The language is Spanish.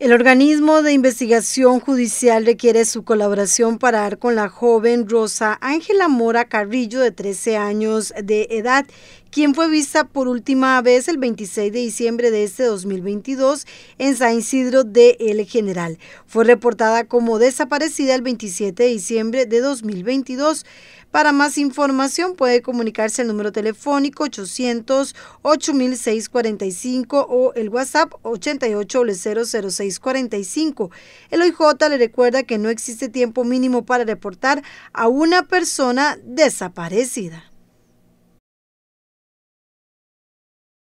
El organismo de investigación judicial requiere su colaboración para dar con la joven Rosa Ángela Mora Carrillo, de 13 años de edad, quien fue vista por última vez el 26 de diciembre de este 2022 en San Isidro de El General. Fue reportada como desaparecida el 27 de diciembre de 2022. Para más información puede comunicarse al número telefónico 800 8645 o el WhatsApp 88 45. El OIJ le recuerda que no existe tiempo mínimo para reportar a una persona desaparecida.